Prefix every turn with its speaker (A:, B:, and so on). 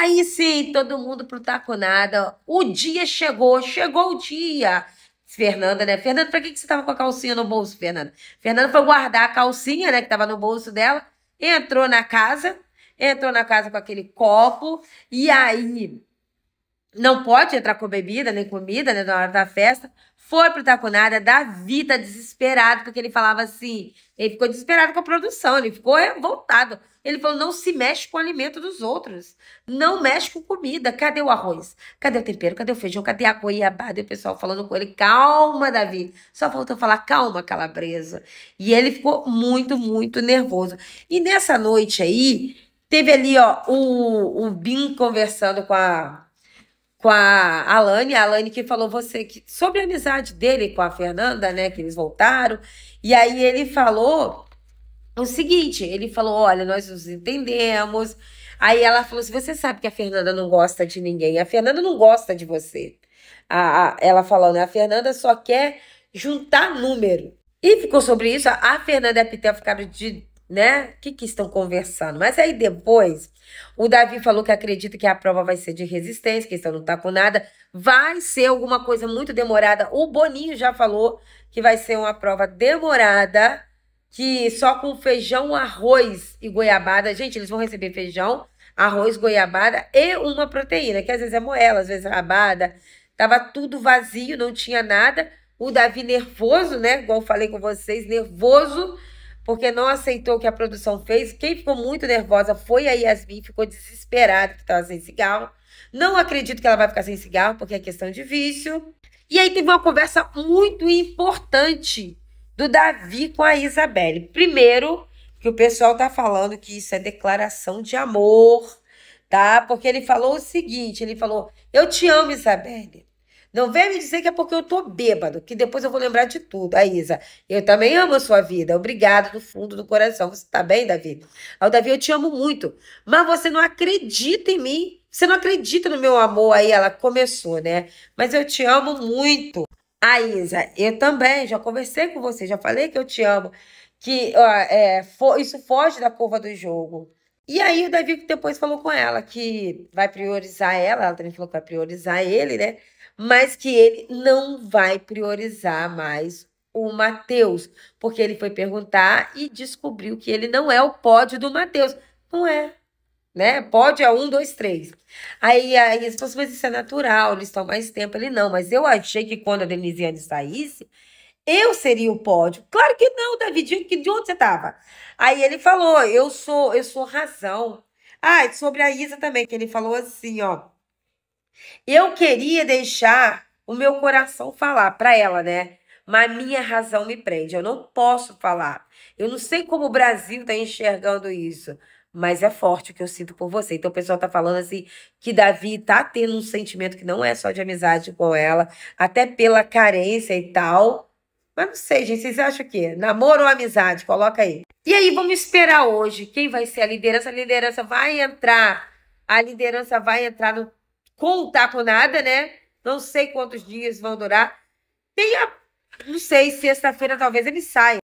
A: Aí sim, todo mundo pro taconada. O dia chegou, chegou o dia. Fernanda, né? Fernanda, pra que, que você tava com a calcinha no bolso, Fernanda? Fernanda foi guardar a calcinha, né, que tava no bolso dela, entrou na casa, entrou na casa com aquele copo, e aí não pode entrar com bebida nem comida, né, na hora da festa. Foi pro Tacunada, Davi tá desesperado, porque ele falava assim, ele ficou desesperado com a produção, ele ficou revoltado. Ele falou, não se mexe com o alimento dos outros, não mexe com comida, cadê o arroz? Cadê o tempero? Cadê o feijão? Cadê a goiabada? E o pessoal falando com ele, calma, Davi, só faltou falar, calma, calabresa. E ele ficou muito, muito nervoso. E nessa noite aí, teve ali, ó, o, o Bim conversando com a com a Alane, a Alane que falou você que, sobre a amizade dele com a Fernanda, né? Que eles voltaram. E aí ele falou o seguinte: ele falou: olha, nós nos entendemos. Aí ela falou assim: você sabe que a Fernanda não gosta de ninguém, a Fernanda não gosta de você. A, a, ela falou, né? A Fernanda só quer juntar número. E ficou sobre isso. A, Fernanda e a Pitel ficaram de, né? O que, que estão conversando? Mas aí depois o Davi falou que acredita que a prova vai ser de resistência, que isso não tá com nada. Vai ser alguma coisa muito demorada. O Boninho já falou que vai ser uma prova demorada, que só com feijão, arroz e goiabada. Gente, eles vão receber feijão, arroz, goiabada e uma proteína, que às vezes é moela, às vezes é rabada. Tava tudo vazio, não tinha nada. O Davi nervoso, né? Igual falei com vocês, nervoso porque não aceitou o que a produção fez. Quem ficou muito nervosa foi a Yasmin, ficou desesperada que estava sem cigarro. Não acredito que ela vai ficar sem cigarro, porque é questão de vício. E aí teve uma conversa muito importante do Davi com a Isabelle. Primeiro, que o pessoal tá falando que isso é declaração de amor, tá? Porque ele falou o seguinte, ele falou: "Eu te amo, Isabelle. Não vem me dizer que é porque eu tô bêbado, que depois eu vou lembrar de tudo. A ah, Isa, eu também amo a sua vida. obrigada do fundo do coração. Você tá bem, Davi? Ao Davi, eu te amo muito. Mas você não acredita em mim. Você não acredita no meu amor. Aí ela começou, né? Mas eu te amo muito. A ah, Isa, eu também. Já conversei com você, já falei que eu te amo. Que ó, é, fo isso foge da curva do jogo. E aí o Davi depois falou com ela que vai priorizar ela, ela também falou que vai priorizar ele, né? mas que ele não vai priorizar mais o Mateus, porque ele foi perguntar e descobriu que ele não é o pódio do Mateus. Não é. Né? Pode é um, dois, três. Aí, aí as pessoas, mas isso é natural, eles estão mais tempo. Ele não, mas eu achei que quando a Denisiane saísse, eu seria o pódio. Claro que não, Davi, de, de onde você estava? Aí ele falou, eu sou, eu sou razão. Ah, e sobre a Isa também, que ele falou assim, ó. Eu queria deixar o meu coração falar para ela, né? Mas minha razão me prende. Eu não posso falar. Eu não sei como o Brasil está enxergando isso, mas é forte o que eu sinto por você. Então o pessoal tá falando assim que Davi tá tendo um sentimento que não é só de amizade com ela, até pela carência e tal. Mas não sei, gente, vocês acham o quê? Namoro ou amizade? Coloca aí. E aí, vamos esperar hoje. Quem vai ser a liderança? A liderança vai entrar. A liderança vai entrar no contar com nada, né? Não sei quantos dias vão durar. Tem a. Não sei, sexta-feira talvez ele saia.